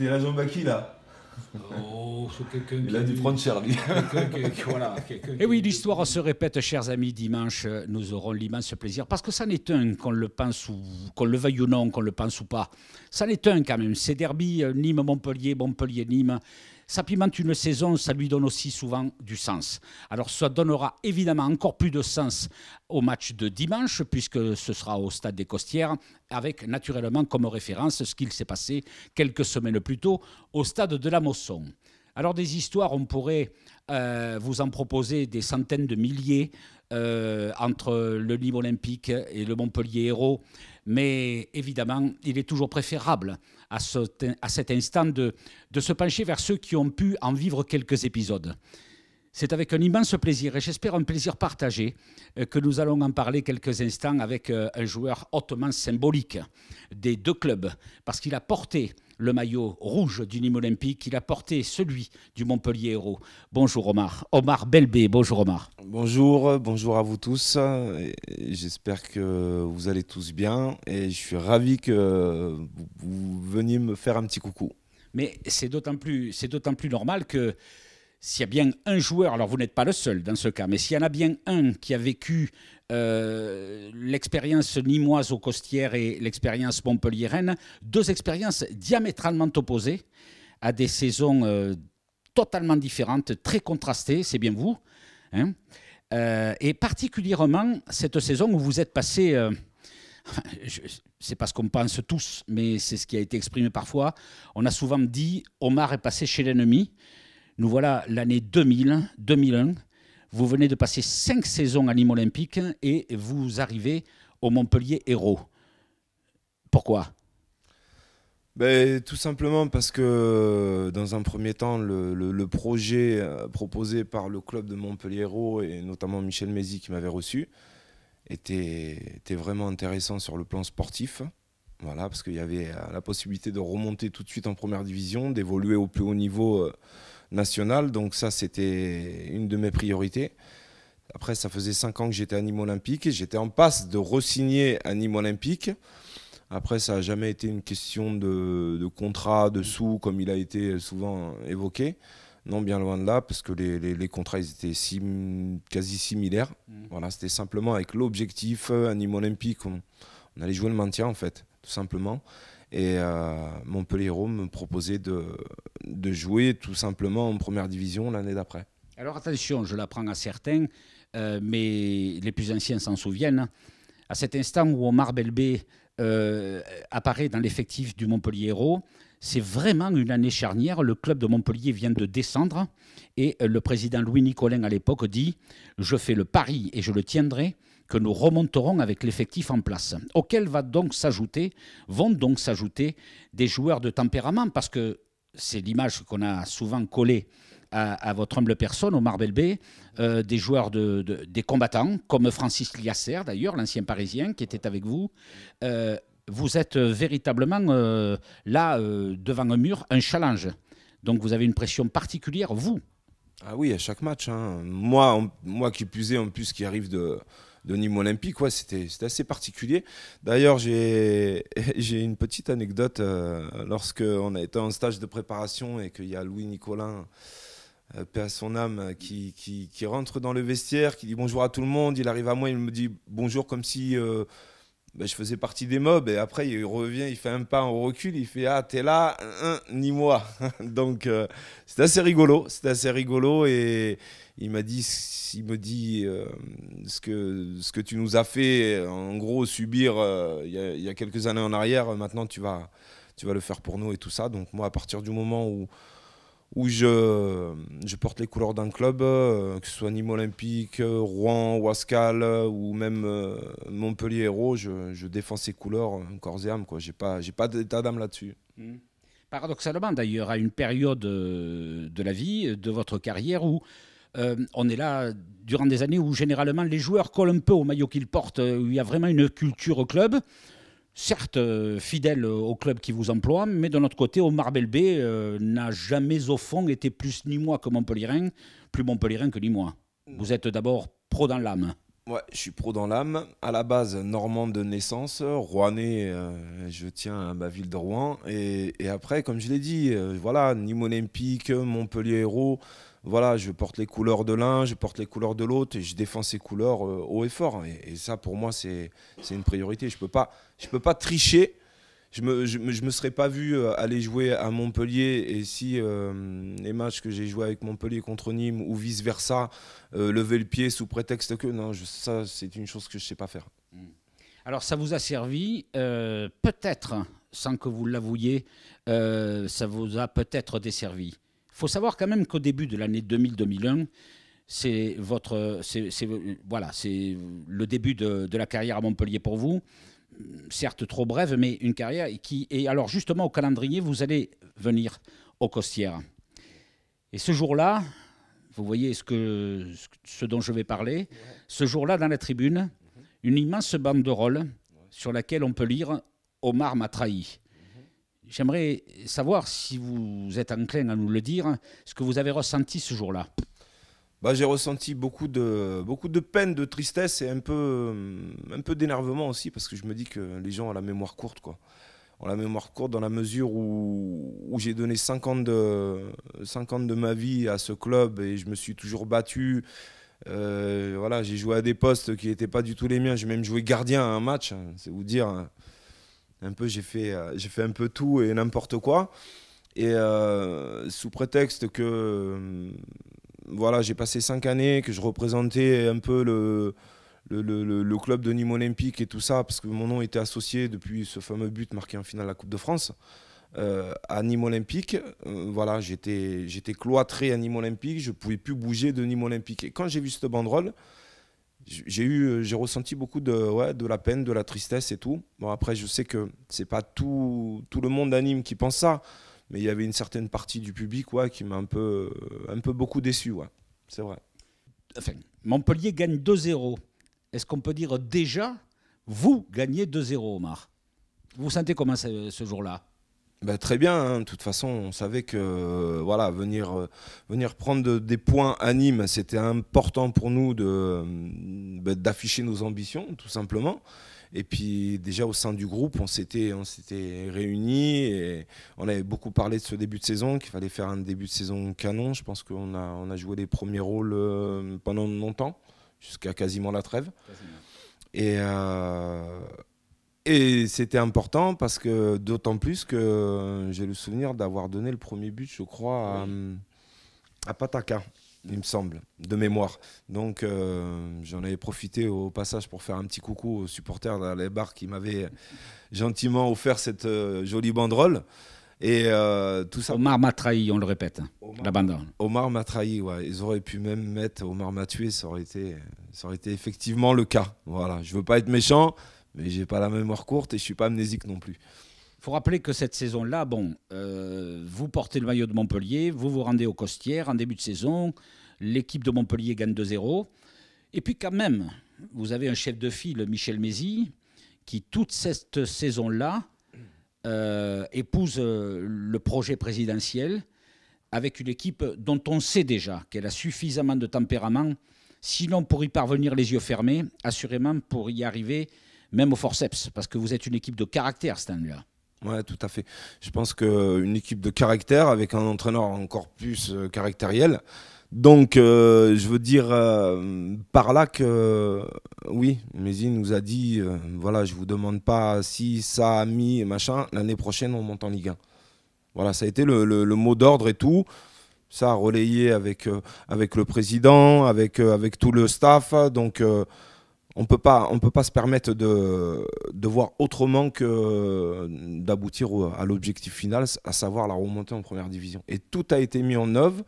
C'était là. Oh, Il a dû prendre Et eh oui, l'histoire se répète, chers amis. Dimanche, nous aurons l'immense plaisir, parce que ça n'est un, qu'on le pense ou qu'on le veuille ou non, qu'on le pense ou pas. Ça n'est un quand même. C'est derby euh, Nîmes-Montpellier, Montpellier-Nîmes. Ça une saison, ça lui donne aussi souvent du sens. Alors ça donnera évidemment encore plus de sens au match de dimanche, puisque ce sera au stade des Costières, avec naturellement comme référence ce qu'il s'est passé quelques semaines plus tôt au stade de la Mosson. Alors des histoires, on pourrait euh, vous en proposer des centaines de milliers euh, entre le Nîmes olympique et le Montpellier Hérault, mais évidemment, il est toujours préférable à, cet instant de, de se pencher vers ceux qui ont pu en vivre quelques épisodes. C'est avec un immense plaisir, et j'espère un plaisir partagé, euh, que nous allons en parler quelques instants avec euh, un joueur hautement symbolique des deux clubs, parce qu'il a porté le maillot rouge du Nîmes Olympique. Il a porté celui du Montpellier héros. Bonjour Omar. Omar Belbé, bonjour Omar. Bonjour, bonjour à vous tous. J'espère que vous allez tous bien et je suis ravi que vous veniez me faire un petit coucou. Mais c'est d'autant plus, plus normal que s'il y a bien un joueur, alors vous n'êtes pas le seul dans ce cas, mais s'il y en a bien un qui a vécu euh, l'expérience nimoise aux Costières et l'expérience montpelliéraine, deux expériences diamétralement opposées à des saisons euh, totalement différentes, très contrastées, c'est bien vous. Hein. Euh, et particulièrement cette saison où vous êtes passé, c'est pas ce qu'on pense tous, mais c'est ce qui a été exprimé parfois. On a souvent dit Omar est passé chez l'ennemi. Nous voilà l'année 2000, 2001. Vous venez de passer cinq saisons à Nîmes Olympique et vous arrivez au Montpellier Hérault. Pourquoi ben, Tout simplement parce que dans un premier temps, le, projet euh, proposé par le club de Montpellier Hérault et notamment Michel Mézi qui m'avait reçu était, était vraiment intéressant sur le plan sportif. Voilà, parce qu'il y avait euh, la possibilité de remonter tout de suite en première division, d'évoluer au plus haut niveau euh, nationale. Donc ça, c'était une de mes priorités. Après, ça faisait cinq ans que j'étais à Nîmes Olympique. J'étais en passe de re-signer à Nîmes Olympique. Après, ça n'a jamais été une question de, de, contrat, de sous, comme il a été souvent évoqué. Non, bien loin de là, parce que les, les, contrats ils étaient quasi similaires. Mm. Voilà, c'était simplement avec l'objectif euh, à Nîmes Olympique, on, on allait jouer le maintien, en fait, tout simplement. Et euh, Montpellier Rome me proposait de, de jouer tout simplement en première division l'année d'après. Alors attention, je l'apprends à certains, euh, mais les plus anciens s'en souviennent. À cet instant où Omar Belbé euh, apparaît dans l'effectif du Montpellier Hérault, c'est vraiment une année charnière. Le club de Montpellier vient de descendre et le président Louis Nicolin à l'époque dit Je fais le pari et je le tiendrai que nous remonterons avec l'effectif en place, auquel va donc s'ajouter, vont donc s'ajouter des joueurs de tempérament, parce que c'est l'image qu'on a souvent collée à, votre humble personne, au Marbel B, euh, des joueurs, de, des combattants, comme Francis Liasser d'ailleurs, l'ancien Parisien qui était avec vous. Euh, vous êtes véritablement euh, là, devant un mur, un challenge. Donc vous avez une pression particulière, vous. Ah oui, à chaque match. Hein. Moi, moi qui puisais, en plus qui arrive de, de Nîmes Olympique. c'était assez particulier. D'ailleurs, j'ai une petite anecdote. Euh, Lorsqu'on a été en stage de préparation et qu'il y a Louis nicolas euh, paix à son âme, qui, qui, rentre dans le vestiaire, qui dit bonjour à tout le monde. Il arrive à moi, il me dit bonjour comme si euh, bah, je faisais partie des mobs. Et après, il revient, il fait un pas en recul, il fait Ah, t'es là, ni moi. Donc, euh, c'est assez rigolo. C'est assez rigolo. Et il m'a dit Il me dit euh, ce, que, ce que tu nous as fait, en gros, subir euh, il, y a, il y, a quelques années en arrière. Maintenant, tu vas, tu vas le faire pour nous et tout ça. Donc, moi, à partir du moment où où je, je, porte les couleurs d'un club, euh, que ce soit Nîmes Olympique, euh, Rouen, Wascal euh, ou même Montpellier Hérault, je, défends ces couleurs corps et âme. Je n'ai pas, pas d'état d'âme là-dessus. Hmm. Paradoxalement, d'ailleurs, à une période de la vie, de votre carrière, où on est là durant des années où généralement les joueurs collent un peu au maillot qu'ils portent, où il y a vraiment une culture au club certes euh, fidèle au club qui vous emploie, mais de notre côté, Omar Belbé euh, n'a jamais au fond été plus ni moi que Montpellierin, plus Montpellierin que ni moi. Vous êtes d'abord pro dans l'âme. Ouais, je suis pro dans l'âme. À la base, Normande de naissance, rouennais, euh, je tiens à ma ville de Rouen. Et, après, comme je l'ai dit, voilà, Nîmes Olympique, Montpellier Héros voilà, je porte les couleurs de l'un, je porte les couleurs de l'autre, et je défends ces couleurs euh, haut et fort. Et, ça, pour moi, c'est une priorité. Je ne peux, pas, peux pas tricher. Je ne me, serais pas vu euh, aller jouer à Montpellier et si euh, les matchs que j'ai joués avec Montpellier contre Nîmes ou vice-versa, lever le pied sous prétexte que non, ça c'est une chose que je ne sais pas faire. Mm. Alors ça vous a servi, peut-être, sans que vous l'avouiez, ça vous a peut-être desservi faut savoir quand même qu'au début de l'année 2000-2001, c'est votre, voilà, c'est le début de, la carrière à Montpellier pour vous. Certes trop brève, mais une carrière qui. est alors justement au calendrier, vous allez venir aux Costières. Et ce jour-là, vous voyez ce, que, ce dont je vais parler. Ce jour-là, dans la tribune, une immense bande de banderole sur laquelle on peut lire Omar m'a trahi. J'aimerais savoir si vous êtes enclin à nous le dire, ce que vous avez ressenti ce jour-là. Bah, j'ai ressenti beaucoup de, beaucoup de peine, de tristesse et un peu, un peu d'énervement aussi, parce que je me dis que les gens ont la mémoire courte. Quoi. Ont la mémoire courte dans la mesure où, j'ai donné 50 de, 50 de ma vie à ce club et je me suis toujours battu. Euh, voilà, j'ai joué à des postes qui n'étaient pas du tout les miens. J'ai même joué gardien à un match, hein, c'est vous dire. Hein un peu, j'ai fait, euh, j'ai fait un peu tout et n'importe quoi. Et euh, sous prétexte que euh, voilà, j'ai passé cinq années, que je représentais un peu le, le, club de Nîmes Olympique et tout ça, parce que mon nom était associé depuis ce fameux but marqué en finale de la Coupe de France. à Nîmes Olympique, voilà, j'étais cloîtré à Nîmes Olympique, je ne pouvais plus bouger de Nîmes Olympique. Et quand j'ai vu cette banderole, j'ai eu, euh, j'ai ressenti beaucoup de, ouais, de la peine, de la tristesse et tout. Bon après, je sais que c'est pas tout, tout le monde anime qui pense ça, mais il y avait une certaine partie du public, ouais, qui m'a un peu, euh, un peu beaucoup déçu, ouais. C'est vrai. Enfin, Montpellier gagne 2-0. Est-ce qu'on peut dire déjà, vous gagnez 2-0, Omar Vous vous sentez comment ce jour-là bah, très bien, hein. de toute façon, on savait que euh, voilà, venir, euh, venir prendre des points à Nîmes, c'était important pour nous de, mm, bah, d'afficher nos ambitions, tout simplement. Et puis déjà au sein du groupe, on s'était, réunis et on avait beaucoup parlé de ce début de saison, qu'il fallait faire un début de saison canon. Je pense qu'on a, on a joué les premiers rôles euh, pendant longtemps, jusqu'à quasiment la trêve. Et, et c'était important parce que, d'autant plus que euh, j'ai le souvenir d'avoir donné le premier but, je crois, à, hum, Pataka, il me semble, de mémoire. Donc euh, j'en avais profité au passage pour faire un petit coucou aux supporters dans les qui m'avaient gentiment offert cette euh, jolie banderole. Et tout ça. Omar m'a trahi, on le répète, hein, Omar, Omar m'a trahi, ouais. Ils auraient pu même mettre Omar m'a tué, ça aurait été, ça aurait été effectivement le cas. Voilà, je veux pas être méchant, mais j'ai pas la mémoire courte et je suis pas amnésique non plus. Il faut rappeler que cette saison-là, bon, euh, vous portez le maillot de Montpellier, vous vous rendez au Costières en début de saison, l'équipe de Montpellier gagne 2-0, et puis quand même, vous avez un chef de file, Michel Mézy, qui toute cette saison-là euh, épouse euh, le projet présidentiel avec une équipe dont on sait déjà qu'elle a suffisamment de tempérament, sinon pour y parvenir les yeux fermés, assurément pour y arriver même au forceps, parce que vous êtes une équipe de caractère cette année-là. Ouais, tout à fait. Je pense qu'une équipe de caractère avec un entraîneur encore plus euh, caractériel. Donc, euh, je veux dire euh, par là que, oui, Mézi nous a dit voilà, je vous demande pas si ça a mis machin, l'année prochaine on monte en Ligue 1. Voilà, ça a été le, mot d'ordre et tout. Ça a relayé avec, avec le président, avec, avec tout le staff. Donc, on peut pas, on peut pas se permettre de, de voir autrement que d'aboutir à l'objectif final, à savoir la remontée en première division. Et tout a été mis en œuvre.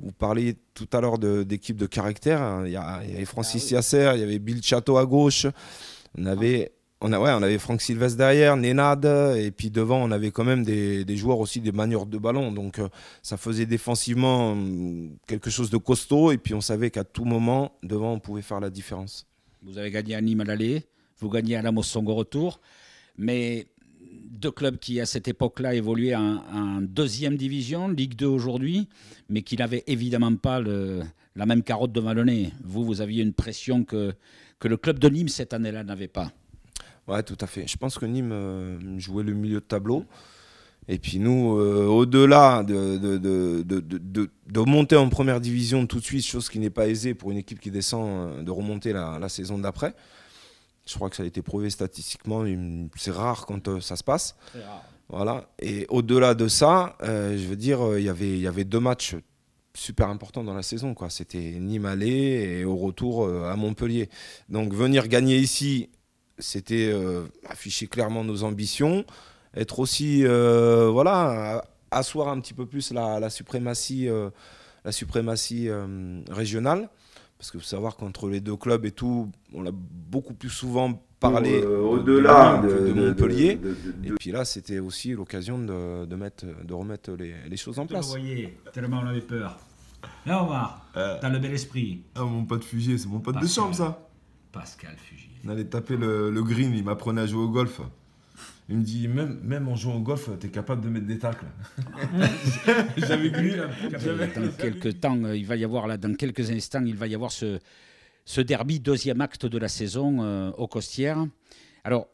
Vous parliez tout à l'heure d'équipes de, caractère. Hein. Il y, avait Francis ah Yasser, il y avait Bill Chateau à gauche. On ah. avait, on, a, ouais, on avait Franck Silvestre derrière, Nenad. Et puis devant, on avait quand même des, joueurs aussi, des manieurs de ballon. Donc euh, ça faisait défensivement hum, quelque chose de costaud. Et puis on savait qu'à tout moment, devant, on pouvait faire la différence. Vous avez gagné à Nîmes à l'aller, vous gagnez à la Mossongo au retour. Mais deux clubs qui, à cette époque-là, évoluaient en, deuxième division, Ligue 2 aujourd'hui, mais qui n'avaient évidemment pas le, la même carotte de le Vous, vous aviez une pression que, que le club de Nîmes cette année-là n'avait pas. Ouais, tout à fait. Je pense que Nîmes euh, jouait le milieu de tableau. Et puis nous, euh, au-delà de de, de, de, de, monter en première division tout de suite, chose qui n'est pas aisée pour une équipe qui descend, euh, de remonter la, saison d'après, je crois que ça a été prouvé statistiquement, c'est rare quand euh, ça se passe. Voilà. Et au-delà de ça, je veux dire, y il y avait deux matchs super importants dans la saison. quoi. C'était Nîmes aller et au retour à Montpellier. Donc venir gagner ici, c'était afficher clairement nos ambitions être aussi, euh, voilà, asseoir un petit peu plus la, la suprématie, euh, la suprématie euh, régionale. Parce que vous savoir qu'entre les deux clubs et tout, on a beaucoup plus souvent parlé au-delà de, Montpellier. Et puis là, c'était aussi l'occasion de, mettre, de remettre les, les choses en place. Vous voyez, tellement on avait peur. Là, Omar, euh, t'as le bel esprit. Ah, mon pote Fugier, c'est mon pote de chambre, ça. Pascal Fugier. On allait taper le, le green, il m'apprenait à jouer au golf. Il me dit, même, même en jouant au golf, tu es capable de mettre des tacles. J'avais cru. Dans quelques temps, euh, il va y avoir, là, dans quelques instants, il va y avoir ce, ce derby, deuxième acte de la saison euh, aux Costières. Alors,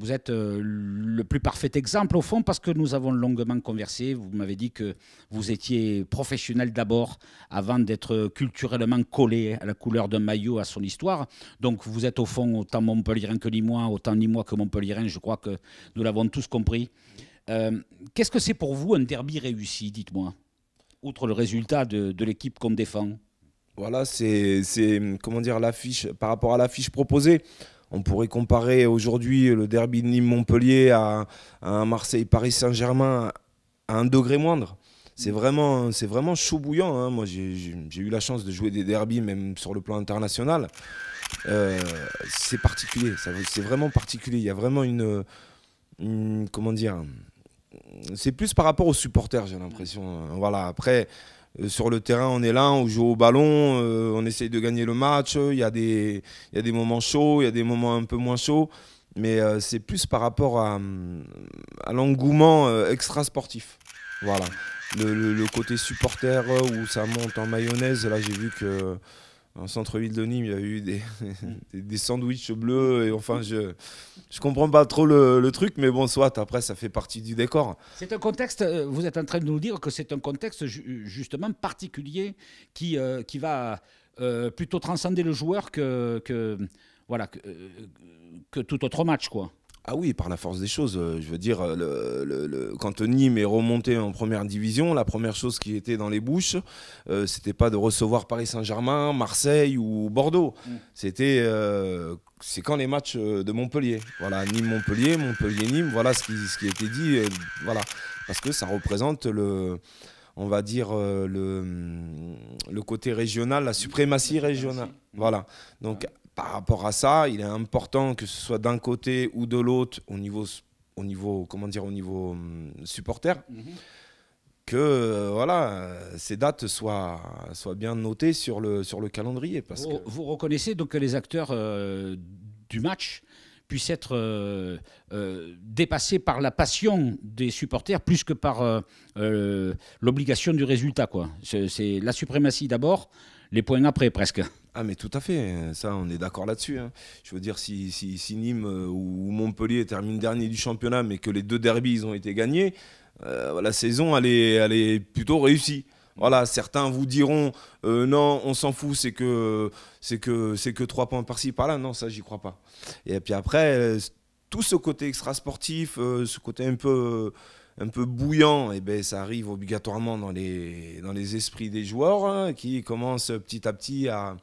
vous êtes euh, le plus parfait exemple au fond parce que nous avons longuement conversé. Vous m'avez dit que vous étiez professionnel d'abord avant d'être culturellement collé à la couleur d'un maillot, à son histoire. Donc vous êtes au fond autant montpellierin que limois, autant limois que montpellierin. Je crois que nous l'avons tous compris. Euh, qu'est-ce que c'est pour vous un derby réussi, dites-moi, outre le résultat de, de l'équipe qu'on défend Voilà, c'est comment dire l'affiche par rapport à l'affiche proposée. On pourrait comparer aujourd'hui le derby de Nîmes-Montpellier à, un Marseille-Paris-Saint-Germain à un degré moindre. C'est vraiment, c'est vraiment chaud bouillant. Hein. Moi, j'ai eu la chance de jouer des derbies, même sur le plan international. Euh, c'est particulier, c'est vraiment particulier. Il y a vraiment une comment dire, c'est plus par rapport aux supporters, j'ai l'impression. Voilà. Après, euh, sur le terrain, on est là, on joue au ballon, euh, on essaye de gagner le match. Il y, a des, des moments chauds, il y a des moments un peu moins chauds. Mais euh, c'est plus par rapport à, mm, l'engouement extra-sportif. Voilà. le, côté supporter où ça monte en mayonnaise, là, j'ai vu que en centre-ville de Nîmes, il y a eu mm. des, sandwichs bleus. Et enfin, je je comprends pas trop le, truc, mais bon, soit après, ça fait partie du décor. C'est un contexte, euh, vous êtes en train de nous dire que c'est un contexte justement particulier qui, euh, qui va euh, plutôt transcender le joueur que, que voilà, que, que tout autre match, quoi. Ah oui, par la force des choses. Euh, je veux dire, euh, le, quand Nîmes est remonté en première division, la première chose qui était dans les bouches, euh, c'était pas de recevoir Paris Saint-Germain, Marseille ou Bordeaux. Mm. C'était c'est quand les matchs de Montpellier. Voilà, Nîmes-Montpellier, Montpellier-Nîmes, voilà ce qui, ce qui était dit. voilà, parce que ça représente le on va dire, le, le côté régional, la suprématie régionale. Voilà. Donc, par rapport à ça, il est important que ce soit d'un côté ou de l'autre au niveau, au niveau, comment dire, au niveau hum, supporter, mhm. que euh, voilà, ces dates soient, soient bien notées sur le, sur le calendrier. Parce vous, que... vous reconnaissez donc les acteurs euh, du match puisse être euh, euh, dépassé par la passion des supporters plus que par euh, euh, l'obligation du résultat. Quoi. C'est, la suprématie d'abord, les points après presque. Ah mais tout à fait, hein. ça on est d'accord là-dessus. Hein. Je veux dire, si, si, Nîmes ou Montpellier terminent dernier du championnat mais que les deux derbies ont été gagnés, la saison elle est, elle est plutôt réussie. Voilà, certains vous diront euh, non, on s'en fout, c'est que c'est que c'est que trois points par-ci par-là. Non, ça j'y crois pas. Et puis après, euh, tout ce côté extrasportif, euh, ce côté un peu un peu bouillant, et eh ben ça arrive obligatoirement dans les dans les esprits des joueurs hein, qui commencent petit à petit à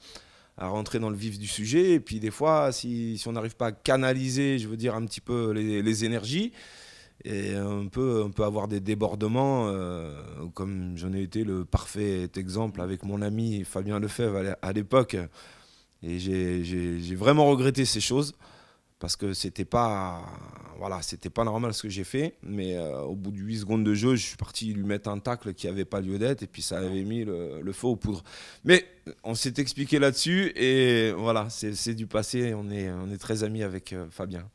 à rentrer dans le vif du sujet. Et puis des fois, si, si on n'arrive pas à canaliser, je veux dire, un petit peu les, les énergies, et on peut, on peut avoir des débordements, euh, comme j'en ai été le parfait exemple avec mon ami Fabien Lefebvre à l'époque. Et j'ai vraiment regretté ces choses parce que c'était pas voilà pas normal ce que j'ai fait mais euh, au bout de 8 secondes de jeu je suis parti lui mettre un tacle qui n'avait pas lieu d'être et puis ça avait mis le, faux feu aux poudres mais on s'est expliqué là-dessus et voilà c'est du passé on est très amis avec euh, Fabien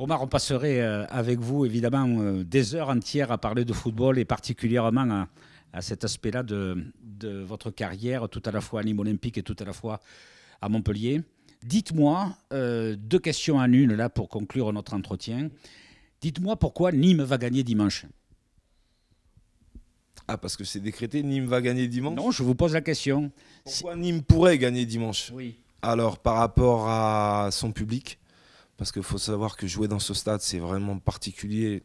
Omar, on passerait euh, avec vous évidemment euh, des heures entières à parler de football et particulièrement à, cet aspect-là de, votre carrière, tout à la fois à Nîmes Olympique et tout à la fois à Montpellier. Dites-moi, euh, deux questions en une là pour conclure notre entretien. Dites-moi pourquoi Nîmes va gagner dimanche Ah, parce que c'est décrété, Nîmes va gagner dimanche Non, je vous pose la question. Pourquoi Nîmes pourrait gagner dimanche Oui. Alors, par rapport à son public, parce qu'il faut savoir que jouer dans ce stade, c'est vraiment particulier.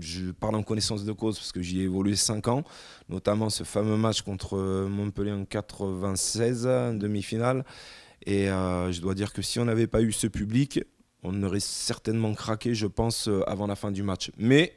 Je parle en connaissance de cause parce que j'y ai évolué 5 ans, notamment ce fameux match contre euh, Montpellier en 96, demi-finale. Et euh, je dois dire que si on n'avait pas eu ce public, on aurait certainement craqué, je pense, euh, avant la fin du match. Mais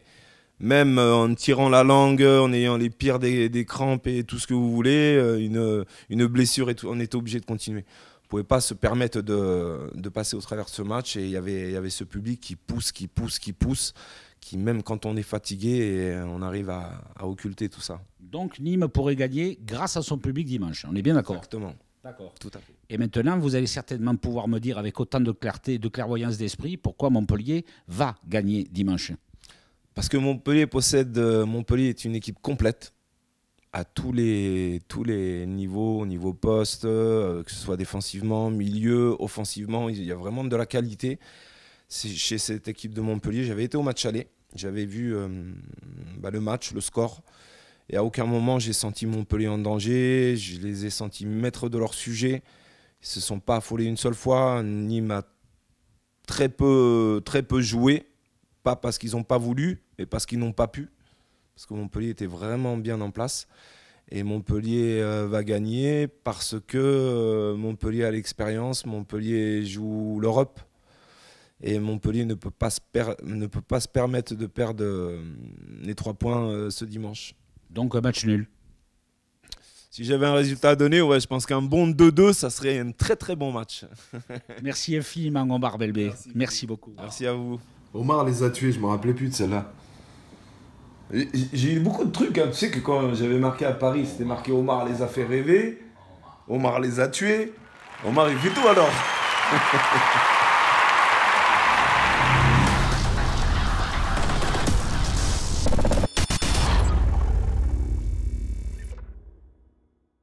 même en tirant la langue, en ayant les pires des, crampes et tout ce que vous voulez, une, une blessure et tout, on est obligé de continuer ne pouvait pas se permettre de, passer au travers de ce match et il y avait ce public qui pousse, qui pousse, qui pousse, qui même quand on est fatigué, eh, on arrive à, occulter tout ça. Donc Nîmes pourrait gagner grâce à son public dimanche, on est bien d'accord Exactement. D'accord. Tout à fait. Et maintenant, vous allez certainement pouvoir me dire avec autant de clarté et de clairvoyance d'esprit pourquoi Montpellier va gagner dimanche. Parce que Montpellier possède. Euh, Montpellier est une équipe complète à tous les, tous les niveaux, au niveau poste, euh, que ce soit défensivement, milieu, offensivement, il y a vraiment de la qualité. Chez cette équipe de Montpellier, j'avais été au match aller, j'avais vu euh, bah, le match, le score, et à aucun moment j'ai senti Montpellier en danger, je les ai sentis maîtres de leur sujet, ils se sont pas affolés une seule fois, ni m'a très peu, très peu joué, pas parce qu'ils n'ont pas voulu, mais parce qu'ils n'ont pas pu parce que Montpellier était vraiment bien en place. Et Montpellier euh, va gagner parce que euh, Montpellier a l'expérience, Montpellier joue l'Europe. Et Montpellier ne peut, pas se ne peut pas se permettre de perdre euh, les trois points ce dimanche. Donc un match nul. Si j'avais un résultat à donner, ouais, je pense qu'un bon 2-2, ça serait un très très bon match. Merci infiniment, mangombar Belbé. Merci, beaucoup. Merci à vous. Omar les a tués, je ne me rappelais plus de celle-là. J'ai eu beaucoup de trucs. Hein. Tu sais que quand j'avais marqué à Paris, c'était marqué Omar les a fait rêver, Omar les a tués. Omar, il fait tout alors.